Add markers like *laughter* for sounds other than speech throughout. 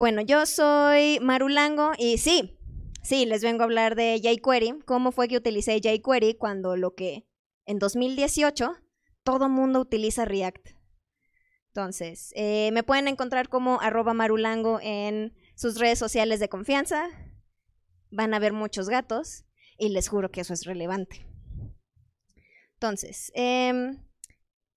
Bueno, yo soy Marulango y sí, sí, les vengo a hablar de jQuery, cómo fue que utilicé jQuery cuando lo que en 2018 todo mundo utiliza React. Entonces, eh, me pueden encontrar como arroba marulango en sus redes sociales de confianza. Van a ver muchos gatos y les juro que eso es relevante. Entonces, eh,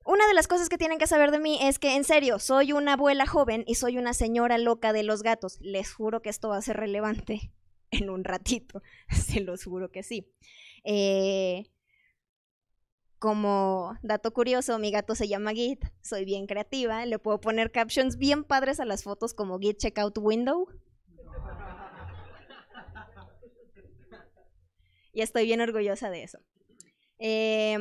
una de las cosas que tienen que saber de mí es que, en serio, soy una abuela joven y soy una señora loca de los gatos. Les juro que esto va a ser relevante *laughs* en un ratito. *laughs* Se los juro que sí. Eh, como dato curioso, mi gato se llama Git. Soy bien creativa. Le puedo poner captions bien padres a las fotos como Git Checkout Window. Y estoy bien orgullosa de eso. Eh,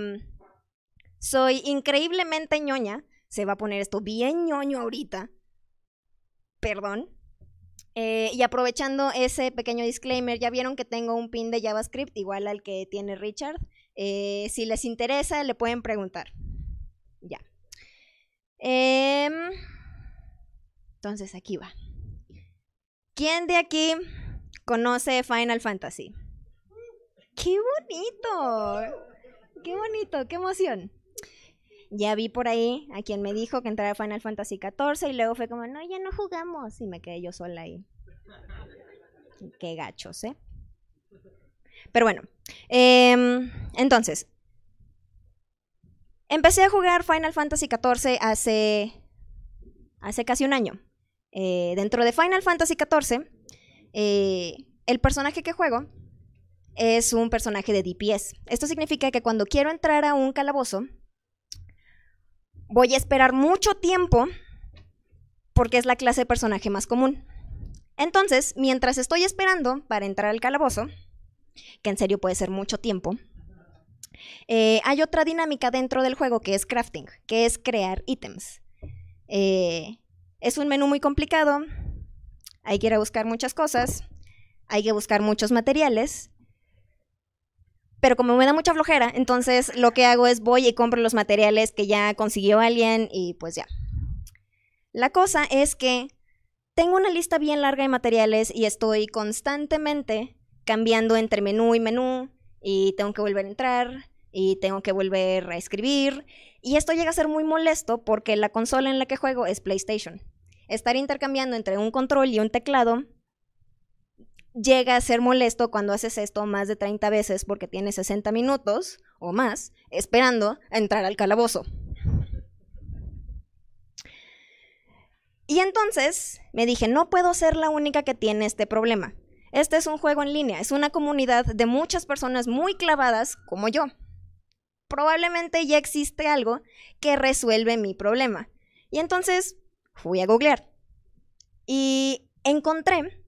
soy increíblemente ñoña. Se va a poner esto bien ñoño ahorita. Perdón. Eh, y aprovechando ese pequeño disclaimer, ya vieron que tengo un pin de JavaScript igual al que tiene Richard. Eh, si les interesa, le pueden preguntar. Ya. Em, entonces, aquí va. ¿Quién de aquí conoce Final Fantasy? ¡Qué bonito! ¡Qué bonito! ¡Qué emoción! ya vi por ahí a quien me dijo que entrara Final Fantasy XIV y luego fue como, no, ya no jugamos. Y me quedé yo sola ahí. Qué gachos, ¿eh? Pero bueno, em, entonces, empecé a jugar Final Fantasy XIV hace, hace casi un año. Eh, dentro de Final Fantasy XIV, eh, el personaje que juego es un personaje de DPS. Esto significa que cuando quiero entrar a un calabozo, voy a esperar mucho tiempo porque es la clase de personaje más común. Entonces, mientras estoy esperando para entrar al calabozo, que en serio puede ser mucho tiempo, eh, hay otra dinámica dentro del juego que es crafting, que es crear ítems. Eh, es un menú muy complicado, hay que ir a buscar muchas cosas, hay que buscar muchos materiales pero como me da mucha flojera, entonces lo que hago es voy y compro los materiales que ya consiguió alguien y pues ya. La cosa es que tengo una lista bien larga de materiales y estoy constantemente cambiando entre menú y menú y tengo que volver a entrar y tengo que volver a escribir. Y esto llega a ser muy molesto porque la consola en la que juego es PlayStation. Estar intercambiando entre un control y un teclado llega a ser molesto cuando haces esto más de 30 veces porque tienes 60 minutos o más esperando entrar al calabozo. Y entonces me dije, no puedo ser la única que tiene este problema. Este es un juego en línea, es una comunidad de muchas personas muy clavadas como yo. Probablemente ya existe algo que resuelve mi problema. Y entonces fui a googlear y encontré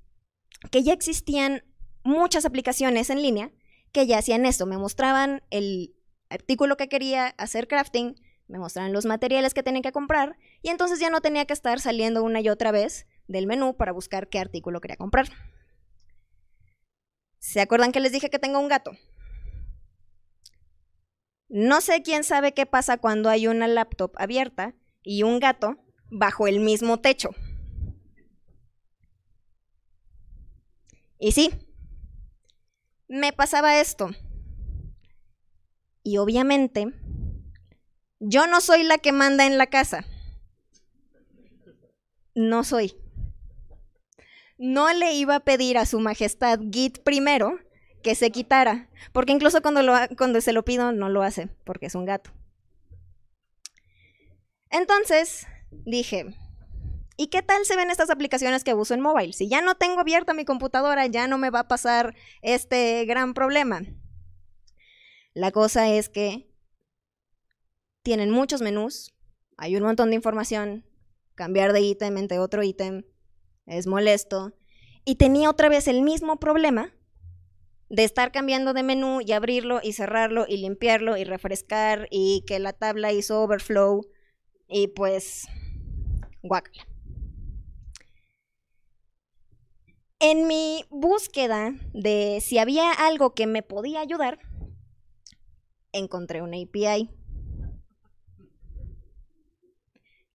que ya existían muchas aplicaciones en línea que ya hacían esto. Me mostraban el artículo que quería hacer crafting, me mostraban los materiales que tenía que comprar y entonces ya no tenía que estar saliendo una y otra vez del menú para buscar qué artículo quería comprar. ¿Se acuerdan que les dije que tengo un gato? No sé quién sabe qué pasa cuando hay una laptop abierta y un gato bajo el mismo techo. Y sí, me pasaba esto. Y obviamente, yo no soy la que manda en la casa. No soy. No le iba a pedir a su majestad Git primero que se quitara, porque incluso cuando, cuando se lo pido no lo hace, porque es un gato. Entonces dije, ¿Y qué tal se ven estas aplicaciones que uso en mobile? Si ya no tengo abierta mi computadora, ya no me va a pasar este gran problema. La cosa es que tienen muchos menús, hay un montón de información, cambiar de ítem entre otro ítem es molesto. Y tenía otra vez el mismo problema de estar cambiando de menú y abrirlo y cerrarlo y limpiarlo y refrescar y que la tabla hizo overflow y pues guácala. en mi búsqueda de si había algo que me podía ayudar, encontré una API.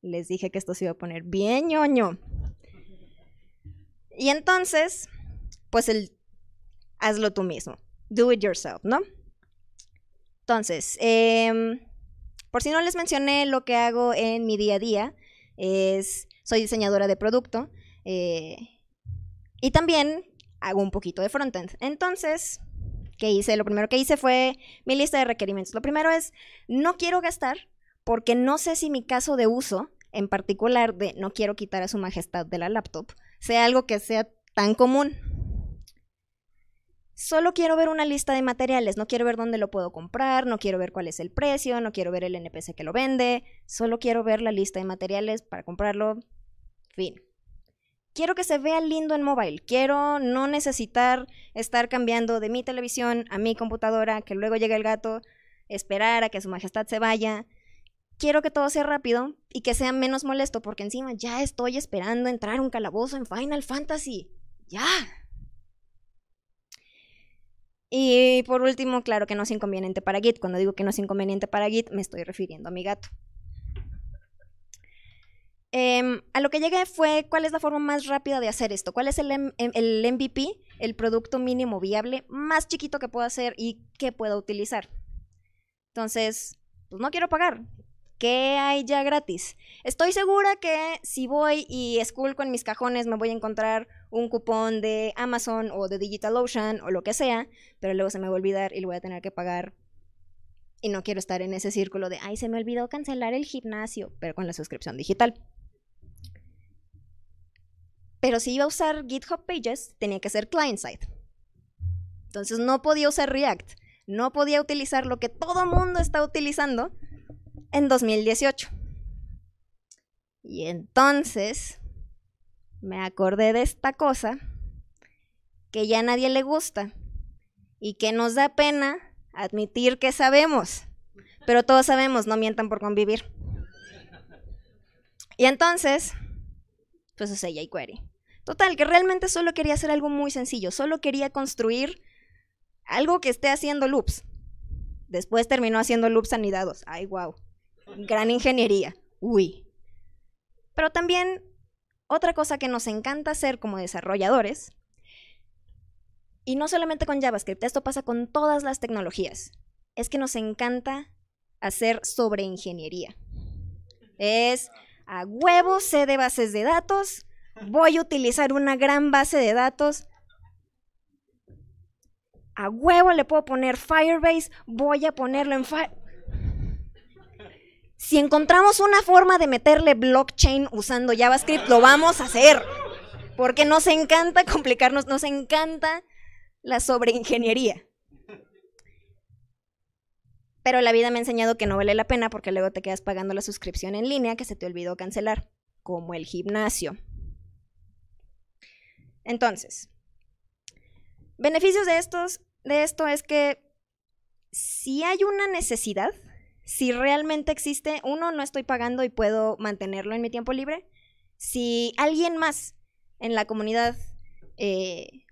Les dije que esto se iba a poner bien ñoño. Y entonces, pues el hazlo tú mismo. Do it yourself, ¿no? Entonces, em, por si no les mencioné lo que hago en mi día a día, es soy diseñadora de producto. Eh, y también hago un poquito de frontend. Entonces, ¿qué hice? Lo primero que hice fue mi lista de requerimientos. Lo primero es, no quiero gastar porque no sé si mi caso de uso, en particular de no quiero quitar a su majestad de la laptop, sea algo que sea tan común. Solo quiero ver una lista de materiales, no quiero ver dónde lo puedo comprar, no quiero ver cuál es el precio, no quiero ver el NPC que lo vende, solo quiero ver la lista de materiales para comprarlo, fin quiero que se vea lindo en mobile, quiero no necesitar estar cambiando de mi televisión a mi computadora, que luego llegue el gato, esperar a que su majestad se vaya. Quiero que todo sea rápido y que sea menos molesto, porque encima ya estoy esperando entrar un calabozo en Final Fantasy. ¡Ya! Y por último, claro que no es inconveniente para Git. Cuando digo que no es inconveniente para Git, me estoy refiriendo a mi gato. Em, a lo que llegué fue cuál es la forma más rápida de hacer esto, cuál es el, em, el MVP, el producto mínimo viable más chiquito que puedo hacer y que pueda utilizar. Entonces, pues no quiero pagar. ¿Qué hay ya gratis? Estoy segura que si voy y esculco en mis cajones me voy a encontrar un cupón de Amazon o de DigitalOcean o lo que sea, pero luego se me va a olvidar y lo voy a tener que pagar y no quiero estar en ese círculo de, ay, se me olvidó cancelar el gimnasio, pero con la suscripción digital. Pero si iba a usar GitHub Pages, tenía que ser client-side. Entonces no podía usar React, no podía utilizar lo que todo el mundo está utilizando en 2018. Y entonces me acordé de esta cosa que ya a nadie le gusta y que nos da pena admitir que sabemos. Pero todos sabemos, no mientan por convivir. Y entonces pues usé jQuery. Total, que realmente solo quería hacer algo muy sencillo, solo quería construir algo que esté haciendo loops. Después terminó haciendo loops anidados. Ay, wow. Gran ingeniería. Uy. Pero también otra cosa que nos encanta hacer como desarrolladores, y no solamente con JavaScript, esto pasa con todas las tecnologías, es que nos encanta hacer sobre ingeniería. Es a huevo sé de bases de datos, voy a utilizar una gran base de datos. A huevo le puedo poner Firebase, voy a ponerlo en Firebase. Si encontramos una forma de meterle blockchain usando JavaScript, lo vamos a hacer. Porque nos encanta complicarnos, nos encanta la sobreingeniería. Pero la vida me ha enseñado que no vale la pena porque luego te quedas pagando la suscripción en línea que se te olvidó cancelar, como el gimnasio. Entonces, beneficios de, estos, de esto es que si hay una necesidad, si realmente existe, uno, no estoy pagando y puedo mantenerlo en mi tiempo libre. Si alguien más en la comunidad eh,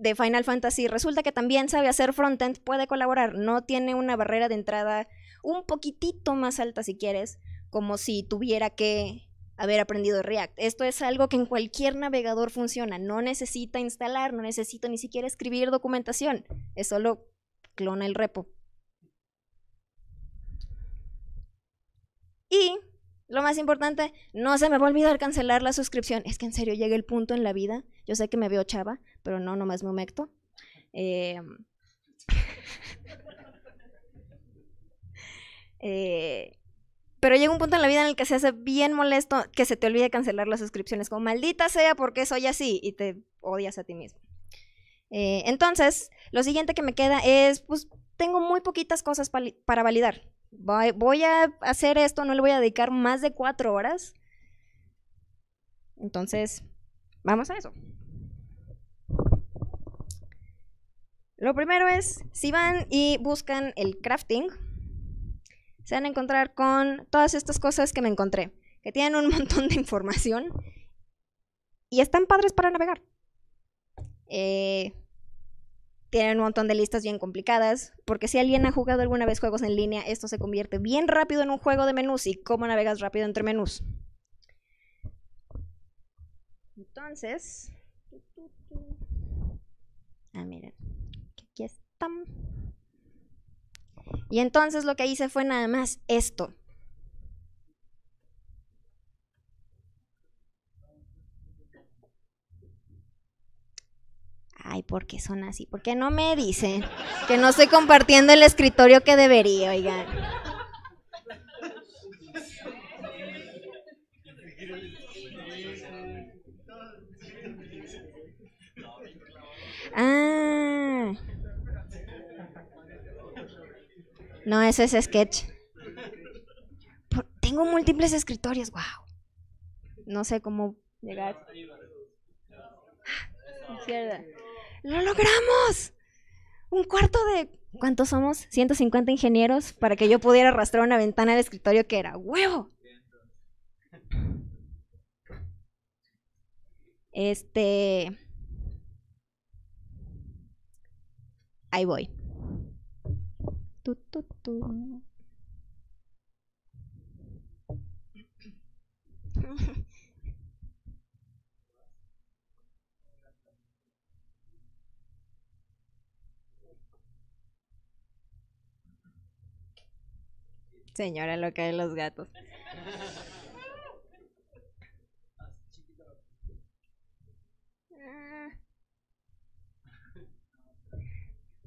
de Final Fantasy resulta que también sabe hacer frontend, puede colaborar, no tiene una barrera de entrada un poquitito más alta si quieres, como si tuviera que haber aprendido React. Esto es algo que en cualquier navegador funciona, no necesita instalar, no necesita ni siquiera escribir documentación, es solo clona el repo. Y lo más importante, no se me va a olvidar cancelar la suscripción. Es que en serio llega el punto en la vida. Yo sé que me veo chava, pero no, nomás me humecto. Em, *laughs* eh, pero llega un punto en la vida en el que se hace bien molesto que se te olvide cancelar las suscripciones. Como maldita sea, porque soy así? Y te odias a ti mismo. Eh, entonces, lo siguiente que me queda es, pues tengo muy poquitas cosas para validar voy, a hacer esto, no le voy a dedicar más de cuatro horas. Entonces, vamos a eso. Lo primero es, si van y buscan el crafting, se van a encontrar con todas estas cosas que me encontré, que tienen un *laughs* montón de información y están padres para navegar. Eh, tienen un montón de listas bien complicadas, porque si alguien ha jugado alguna vez juegos en línea, esto se convierte bien rápido en un juego de menús y cómo navegas rápido entre menús. Entonces, ah, miren, aquí están. Y entonces lo que hice fue nada más esto. porque ¿por qué son así? porque no me dicen que no estoy compartiendo el escritorio que debería, oigan? Ah. No, ese es sketch. tengo múltiples escritorios, wow. No sé cómo llegar. Ah, izquierda. ¡Lo logramos! Un cuarto de... ¿Cuántos somos? 150 ingenieros para que yo pudiera arrastrar una ventana al escritorio que era huevo. Este... Ahí voy. Tú, tú, Señora loca de los gatos.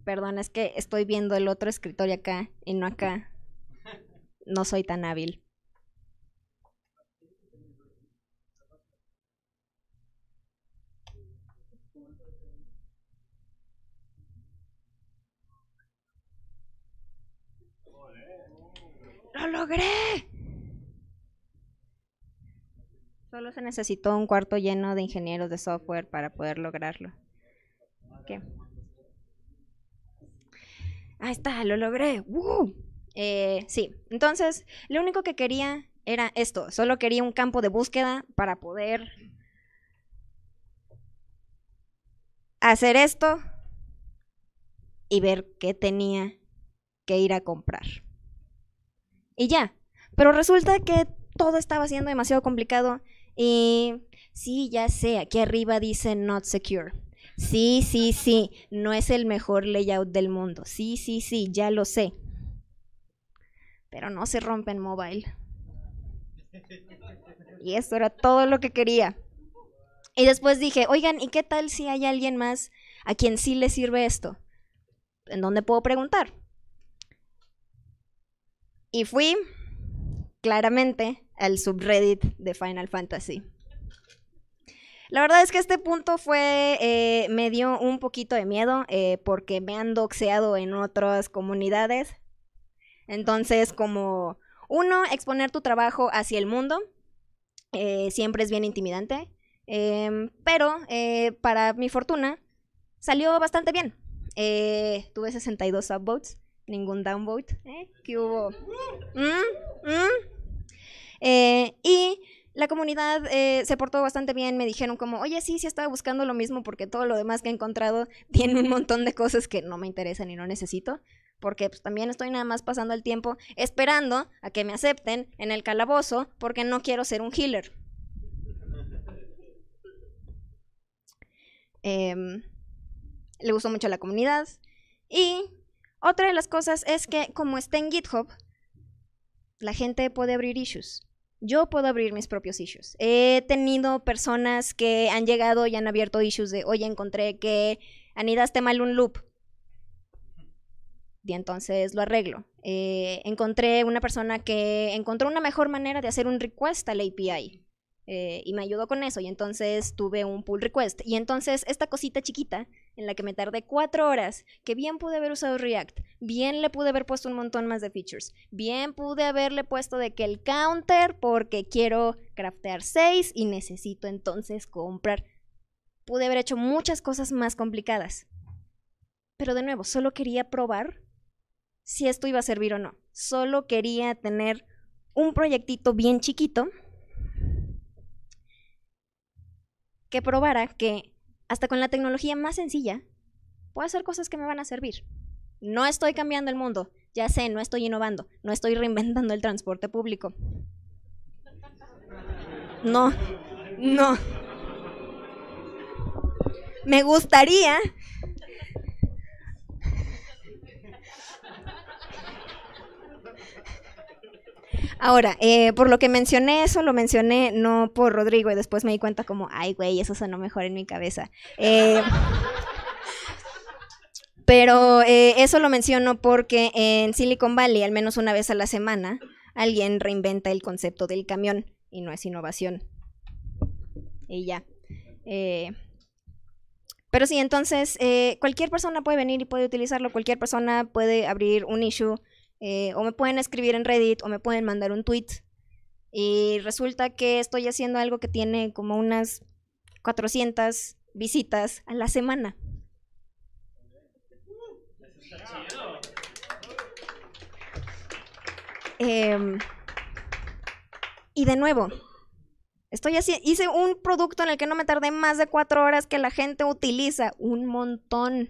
Perdón, es que estoy viendo el otro escritorio acá y no acá. No soy tan hábil. logré. Solo se necesitó un cuarto lleno de ingenieros de software para poder lograrlo. ¿Qué? Ahí está, lo logré. ¡Woo! Eh, sí, entonces lo único que quería era esto, solo quería un campo de búsqueda para poder hacer esto y ver qué tenía que ir a comprar y ya. Pero resulta que todo estaba siendo demasiado complicado y sí, ya sé, aquí arriba dice not secure. Sí, sí, sí, no es el mejor layout del mundo. Sí, sí, sí, ya lo sé. Pero no se rompe en mobile. Y eso era todo lo que quería. Y después dije, oigan, ¿y qué tal si hay alguien más a quien sí le sirve esto? ¿En dónde puedo preguntar? Y fui, claramente, al subreddit de Final Fantasy. La verdad es que este punto fue, eh, me dio un poquito de miedo eh, porque me han doxeado en otras comunidades. Entonces, como uno, exponer tu trabajo hacia el mundo eh, siempre es bien intimidante, em, pero para mi fortuna salió bastante bien. tuve 62 upvotes ningún downvote ¿eh? que hubo. Mm, mm. Eh, y la comunidad eh, se portó bastante bien, me dijeron como, oye, sí, sí estaba buscando lo mismo porque todo lo demás que he encontrado *laughs* tiene un montón de cosas que no me interesan y no necesito, porque pues, también estoy nada más pasando el tiempo esperando a que me acepten en el calabozo porque no quiero ser un healer. Em, le gustó mucho a la comunidad y otra de las cosas es que como está en GitHub, la gente puede abrir issues. Yo puedo abrir mis propios issues. He tenido personas que han llegado y han abierto issues de, oye, encontré que anidaste mal un loop. Y entonces lo arreglo. Eh, encontré una persona que encontró una mejor manera de hacer un request al API. Eh, y me ayudó con eso. Y entonces tuve un pull request. Y entonces esta cosita chiquita en la que me tardé cuatro horas, que bien pude haber usado React, bien le pude haber puesto un montón más de features, bien pude haberle puesto de que el counter, porque quiero craftear 6 y necesito entonces comprar. Pude haber hecho muchas cosas más complicadas. Pero de nuevo, solo quería probar si esto iba a servir o no. Solo quería tener un proyectito bien chiquito que probara que hasta con la tecnología más sencilla, puedo hacer cosas que me van a servir. No estoy cambiando el mundo, ya sé, no estoy innovando, no estoy reinventando el transporte público. No, no. Me gustaría Ahora, eh, por lo que mencioné eso, lo mencioné no por Rodrigo y después me di cuenta como, ay, güey, eso sonó mejor en mi cabeza. Eh, pero eh, eso lo menciono porque en Silicon Valley, al menos una vez a la semana, alguien reinventa el concepto del camión y no es innovación. Y ya. pero sí, entonces, cualquier persona puede venir y puede utilizarlo, cualquier persona puede abrir un issue eh, o me pueden escribir en Reddit o me pueden mandar un tweet. Y resulta que estoy haciendo algo que tiene como unas 400 visitas a la semana. Em, y de nuevo, estoy así, hice un producto en el que no me tardé más de cuatro horas que la gente utiliza un montón.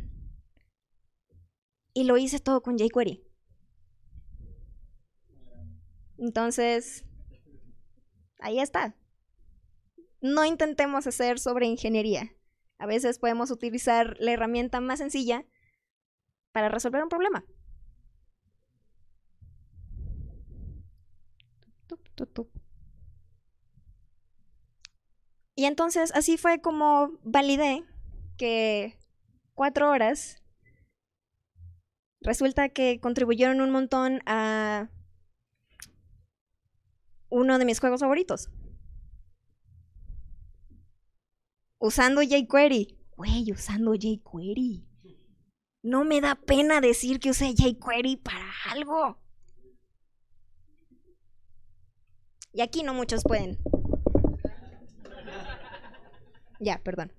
Y lo hice todo con jQuery. Entonces, ahí está. No intentemos hacer sobre ingeniería. A veces podemos utilizar la herramienta más sencilla para resolver un problema. Y entonces así fue como validé que cuatro horas resulta que contribuyeron un montón a uno de mis juegos favoritos. Usando jQuery. Güey, usando jQuery. No me da pena decir que usé jQuery para algo. Y aquí no muchos pueden. Ya, perdón.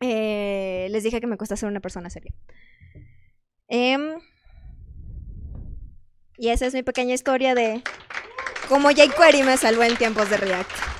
Eh, les dije que me cuesta ser una persona seria. Em, y esa es mi pequeña historia de como jQuery me salvó en tiempos de React.